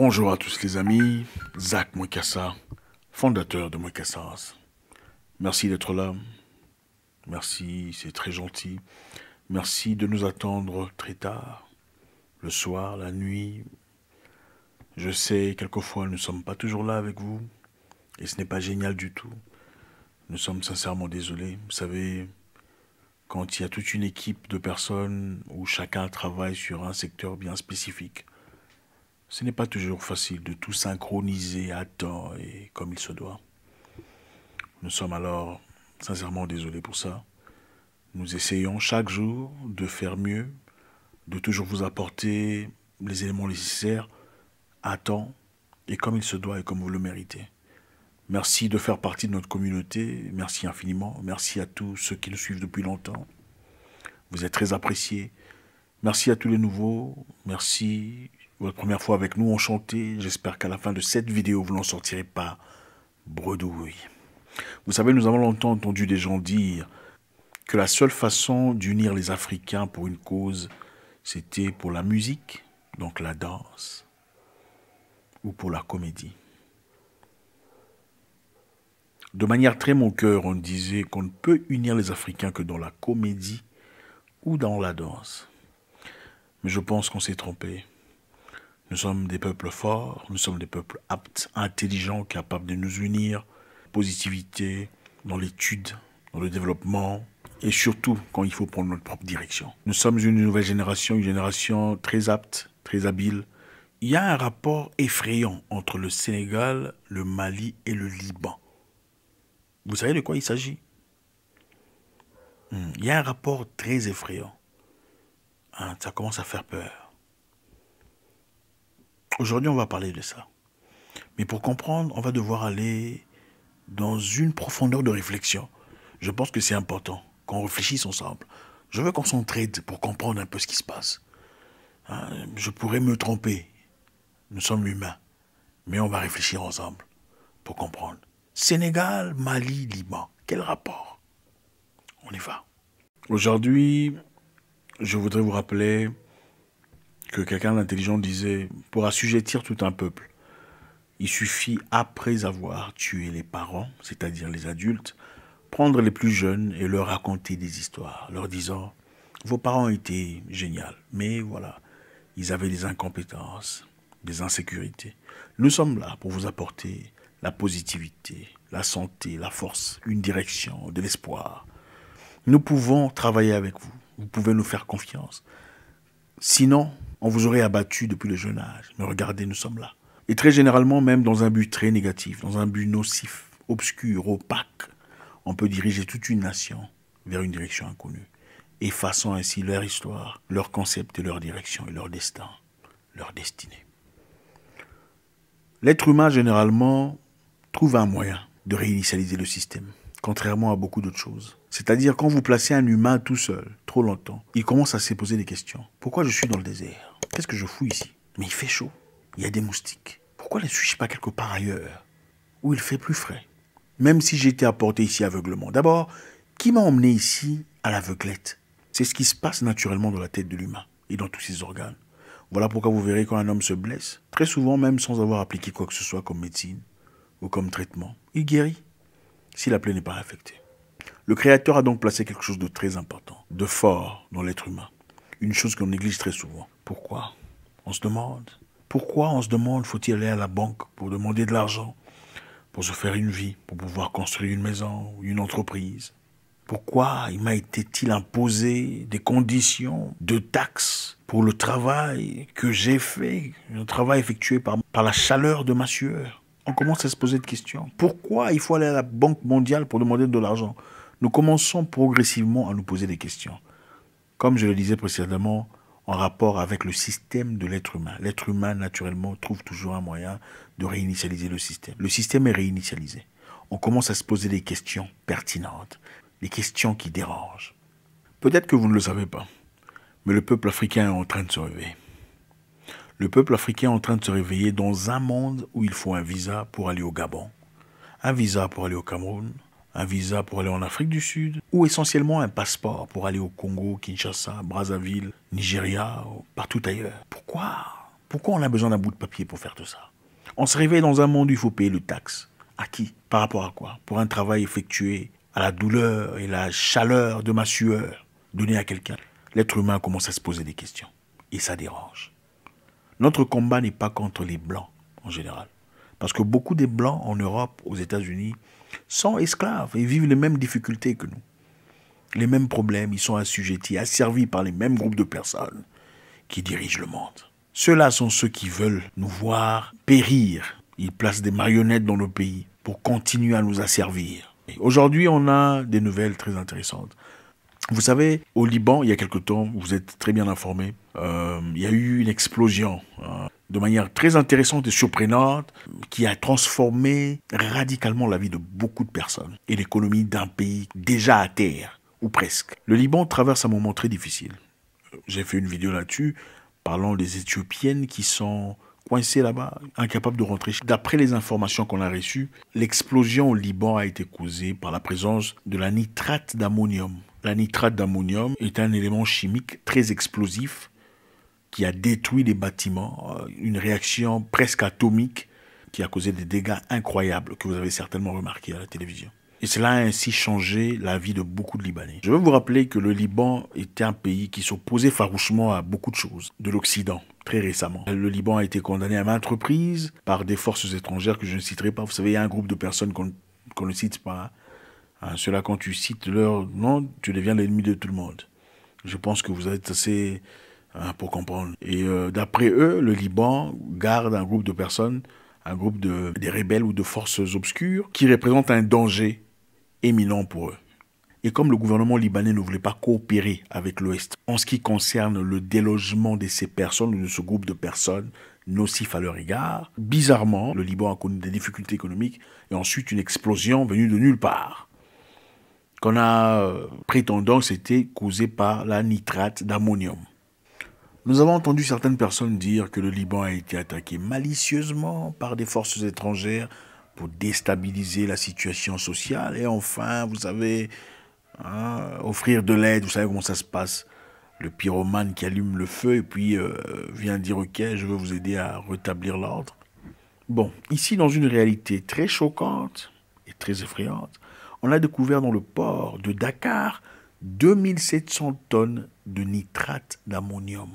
Bonjour à tous les amis, Zach Moukassa, fondateur de Moukassas. Merci d'être là, merci, c'est très gentil. Merci de nous attendre très tard, le soir, la nuit. Je sais, quelquefois, nous ne sommes pas toujours là avec vous, et ce n'est pas génial du tout. Nous sommes sincèrement désolés. Vous savez, quand il y a toute une équipe de personnes où chacun travaille sur un secteur bien spécifique, ce n'est pas toujours facile de tout synchroniser à temps et comme il se doit. Nous sommes alors sincèrement désolés pour ça. Nous essayons chaque jour de faire mieux, de toujours vous apporter les éléments nécessaires à temps et comme il se doit et comme vous le méritez. Merci de faire partie de notre communauté, merci infiniment, merci à tous ceux qui nous suivent depuis longtemps. Vous êtes très appréciés. Merci à tous les nouveaux, merci votre première fois avec nous, enchanté. J'espère qu'à la fin de cette vidéo, vous n'en sortirez pas bredouille. Vous savez, nous avons longtemps entendu des gens dire que la seule façon d'unir les Africains pour une cause, c'était pour la musique, donc la danse, ou pour la comédie. De manière très mon cœur, on disait qu'on ne peut unir les Africains que dans la comédie ou dans la danse. Mais je pense qu'on s'est trompé. Nous sommes des peuples forts, nous sommes des peuples aptes, intelligents, capables de nous unir. Positivité dans l'étude, dans le développement et surtout quand il faut prendre notre propre direction. Nous sommes une nouvelle génération, une génération très apte, très habile. Il y a un rapport effrayant entre le Sénégal, le Mali et le Liban. Vous savez de quoi il s'agit hmm, Il y a un rapport très effrayant. Hein, ça commence à faire peur. Aujourd'hui, on va parler de ça. Mais pour comprendre, on va devoir aller dans une profondeur de réflexion. Je pense que c'est important qu'on réfléchisse ensemble. Je veux qu'on s'entraide pour comprendre un peu ce qui se passe. Hein, je pourrais me tromper. Nous sommes humains. Mais on va réfléchir ensemble pour comprendre. Sénégal, Mali, Liban. Quel rapport On y va. Aujourd'hui, je voudrais vous rappeler que quelqu'un d'intelligent disait, pour assujettir tout un peuple, il suffit, après avoir tué les parents, c'est-à-dire les adultes, prendre les plus jeunes et leur raconter des histoires, leur disant, vos parents étaient géniaux, mais voilà, ils avaient des incompétences, des insécurités. Nous sommes là pour vous apporter la positivité, la santé, la force, une direction, de l'espoir. Nous pouvons travailler avec vous, vous pouvez nous faire confiance. Sinon, on vous aurait abattu depuis le jeune âge. Mais regardez, nous sommes là. Et très généralement, même dans un but très négatif, dans un but nocif, obscur, opaque, on peut diriger toute une nation vers une direction inconnue, effaçant ainsi leur histoire, leur concept leur direction et leur destin, leur destinée. L'être humain, généralement, trouve un moyen de réinitialiser le système contrairement à beaucoup d'autres choses. C'est-à-dire quand vous placez un humain tout seul, trop longtemps, il commence à se poser des questions. Pourquoi je suis dans le désert Qu'est-ce que je fous ici Mais il fait chaud, il y a des moustiques. Pourquoi ne suis-je pas quelque part ailleurs où il fait plus frais Même si j'ai été apporté ici aveuglement. D'abord, qui m'a emmené ici à l'aveuglette C'est ce qui se passe naturellement dans la tête de l'humain et dans tous ses organes. Voilà pourquoi vous verrez quand un homme se blesse, très souvent même sans avoir appliqué quoi que ce soit comme médecine ou comme traitement, il guérit si la plaie n'est pas affectée. Le Créateur a donc placé quelque chose de très important, de fort dans l'être humain. Une chose qu'on néglige très souvent. Pourquoi On se demande. Pourquoi on se demande faut-il aller à la banque pour demander de l'argent, pour se faire une vie, pour pouvoir construire une maison, une entreprise Pourquoi il m'a été-il imposé des conditions de taxes pour le travail que j'ai fait, un travail effectué par la chaleur de ma sueur on commence à se poser des questions. Pourquoi il faut aller à la Banque mondiale pour demander de l'argent Nous commençons progressivement à nous poser des questions. Comme je le disais précédemment, en rapport avec le système de l'être humain. L'être humain, naturellement, trouve toujours un moyen de réinitialiser le système. Le système est réinitialisé. On commence à se poser des questions pertinentes, des questions qui dérangent. Peut-être que vous ne le savez pas, mais le peuple africain est en train de se réveiller. Le peuple africain est en train de se réveiller dans un monde où il faut un visa pour aller au Gabon, un visa pour aller au Cameroun, un visa pour aller en Afrique du Sud, ou essentiellement un passeport pour aller au Congo, Kinshasa, Brazzaville, Nigeria, partout ailleurs. Pourquoi Pourquoi on a besoin d'un bout de papier pour faire tout ça On se réveille dans un monde où il faut payer le taxe. À qui Par rapport à quoi Pour un travail effectué à la douleur et la chaleur de ma sueur donnée à quelqu'un. L'être humain commence à se poser des questions. Et ça dérange. Notre combat n'est pas contre les Blancs en général. Parce que beaucoup des Blancs en Europe, aux États-Unis, sont esclaves et vivent les mêmes difficultés que nous. Les mêmes problèmes, ils sont assujettis, asservis par les mêmes groupes de personnes qui dirigent le monde. Ceux-là sont ceux qui veulent nous voir périr. Ils placent des marionnettes dans nos pays pour continuer à nous asservir. Aujourd'hui, on a des nouvelles très intéressantes. Vous savez, au Liban, il y a quelque temps, vous êtes très bien informé, euh, il y a eu une explosion euh, de manière très intéressante et surprenante qui a transformé radicalement la vie de beaucoup de personnes et l'économie d'un pays déjà à terre, ou presque. Le Liban traverse un moment très difficile. J'ai fait une vidéo là-dessus parlant des Éthiopiennes qui sont coincées là-bas, incapables de rentrer. D'après les informations qu'on a reçues, l'explosion au Liban a été causée par la présence de la nitrate d'ammonium, la nitrate d'ammonium est un élément chimique très explosif qui a détruit des bâtiments, euh, une réaction presque atomique qui a causé des dégâts incroyables que vous avez certainement remarqué à la télévision. Et cela a ainsi changé la vie de beaucoup de Libanais. Je veux vous rappeler que le Liban était un pays qui s'opposait farouchement à beaucoup de choses de l'Occident, très récemment. Le Liban a été condamné à maintes reprises par des forces étrangères que je ne citerai pas. Vous savez, il y a un groupe de personnes qu'on ne cite pas, hein. Hein, Cela, quand tu cites leur nom, tu deviens l'ennemi de tout le monde. Je pense que vous êtes assez hein, pour comprendre. Et euh, d'après eux, le Liban garde un groupe de personnes, un groupe de des rebelles ou de forces obscures qui représentent un danger éminent pour eux. Et comme le gouvernement libanais ne voulait pas coopérer avec l'Ouest en ce qui concerne le délogement de ces personnes ou de ce groupe de personnes nocifs à leur égard, bizarrement, le Liban a connu des difficultés économiques et ensuite une explosion venue de nulle part qu'on a euh, prétendant c'était causé par la nitrate d'ammonium. Nous avons entendu certaines personnes dire que le Liban a été attaqué malicieusement par des forces étrangères pour déstabiliser la situation sociale et enfin, vous savez, hein, offrir de l'aide, vous savez comment ça se passe. Le pyromane qui allume le feu et puis euh, vient dire ok, je veux vous aider à rétablir l'ordre. Bon, ici dans une réalité très choquante et très effrayante, on a découvert dans le port de Dakar 2700 tonnes de nitrate d'ammonium.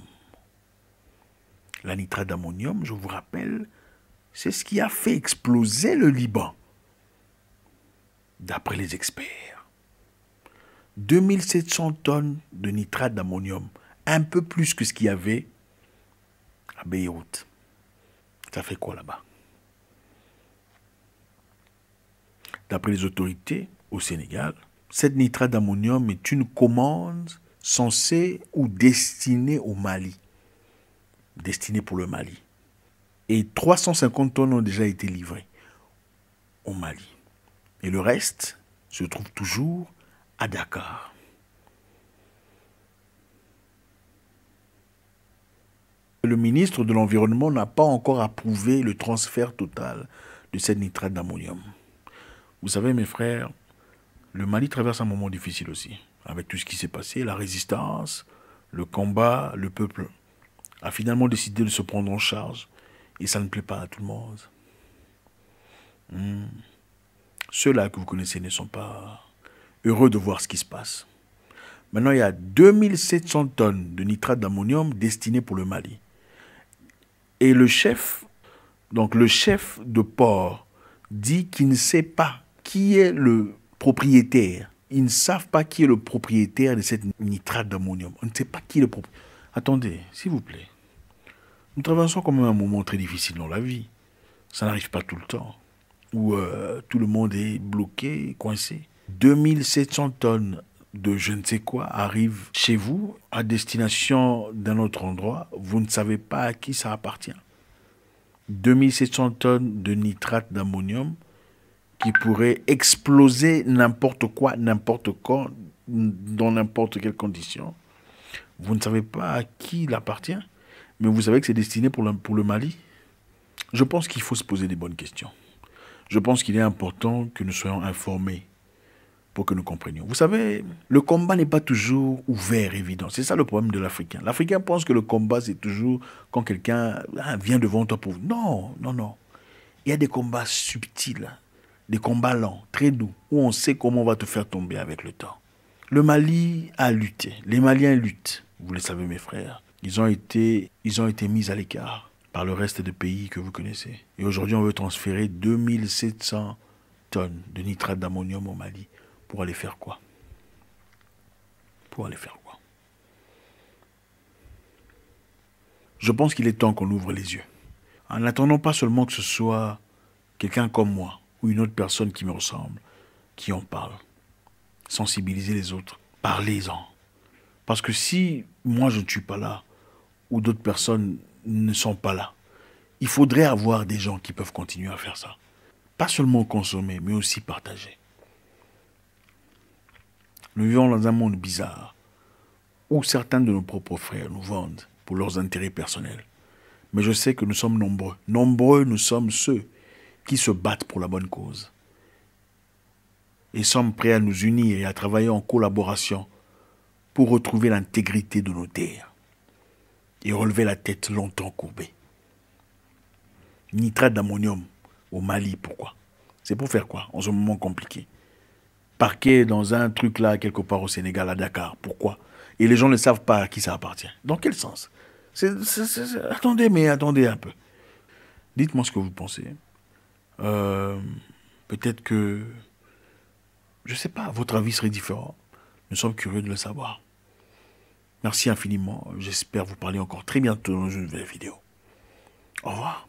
La nitrate d'ammonium, je vous rappelle, c'est ce qui a fait exploser le Liban, d'après les experts. 2700 tonnes de nitrate d'ammonium, un peu plus que ce qu'il y avait à Beyrouth. Ça fait quoi là-bas D'après les autorités au Sénégal, cette nitrate d'ammonium est une commande censée ou destinée au Mali. Destinée pour le Mali. Et 350 tonnes ont déjà été livrées au Mali. Et le reste se trouve toujours à Dakar. Le ministre de l'Environnement n'a pas encore approuvé le transfert total de cette nitrate d'ammonium. Vous savez, mes frères, le Mali traverse un moment difficile aussi, avec tout ce qui s'est passé, la résistance, le combat, le peuple a finalement décidé de se prendre en charge, et ça ne plaît pas à tout le monde. Hmm. Ceux-là que vous connaissez ne sont pas heureux de voir ce qui se passe. Maintenant, il y a 2700 tonnes de nitrate d'ammonium destinées pour le Mali. Et le chef, donc le chef de port, dit qu'il ne sait pas qui est le propriétaire. Ils ne savent pas qui est le propriétaire de cette nitrate d'ammonium. On ne sait pas qui est le propriétaire. Attendez, s'il vous plaît. Nous traversons quand même un moment très difficile dans la vie. Ça n'arrive pas tout le temps. Où euh, tout le monde est bloqué, coincé. 2700 tonnes de je ne sais quoi arrivent chez vous à destination d'un autre endroit. Vous ne savez pas à qui ça appartient. 2700 tonnes de nitrate d'ammonium qui pourrait exploser n'importe quoi, n'importe quand, dans n'importe quelle condition. Vous ne savez pas à qui il appartient, mais vous savez que c'est destiné pour le, pour le Mali. Je pense qu'il faut se poser des bonnes questions. Je pense qu'il est important que nous soyons informés pour que nous comprenions. Vous savez, le combat n'est pas toujours ouvert, évident. C'est ça le problème de l'Africain. L'Africain pense que le combat, c'est toujours quand quelqu'un ah, vient devant toi pour... Non, non, non. Il y a des combats subtils, des combats lents, très doux, où on sait comment on va te faire tomber avec le temps. Le Mali a lutté. Les Maliens luttent. Vous le savez, mes frères. Ils ont été, ils ont été mis à l'écart par le reste des pays que vous connaissez. Et aujourd'hui, on veut transférer 2700 tonnes de nitrate d'ammonium au Mali. Pour aller faire quoi Pour aller faire quoi Je pense qu'il est temps qu'on ouvre les yeux. En n'attendant pas seulement que ce soit quelqu'un comme moi ou une autre personne qui me ressemble, qui en parle. Sensibiliser les autres, parlez-en. Parce que si moi je ne suis pas là, ou d'autres personnes ne sont pas là, il faudrait avoir des gens qui peuvent continuer à faire ça. Pas seulement consommer, mais aussi partager. Nous vivons dans un monde bizarre où certains de nos propres frères nous vendent pour leurs intérêts personnels. Mais je sais que nous sommes nombreux. Nombreux, nous sommes ceux qui se battent pour la bonne cause et sommes prêts à nous unir et à travailler en collaboration pour retrouver l'intégrité de nos terres et relever la tête longtemps courbée. Nitrate d'ammonium au Mali, pourquoi C'est pour faire quoi en ce moment compliqué Parqué dans un truc là, quelque part au Sénégal, à Dakar, pourquoi Et les gens ne savent pas à qui ça appartient. Dans quel sens Attendez, mais attendez un peu. Dites-moi ce que vous pensez. Euh, peut-être que, je ne sais pas, votre avis serait différent. Nous sommes curieux de le savoir. Merci infiniment. J'espère vous parler encore très bientôt dans une nouvelle vidéo. Au revoir.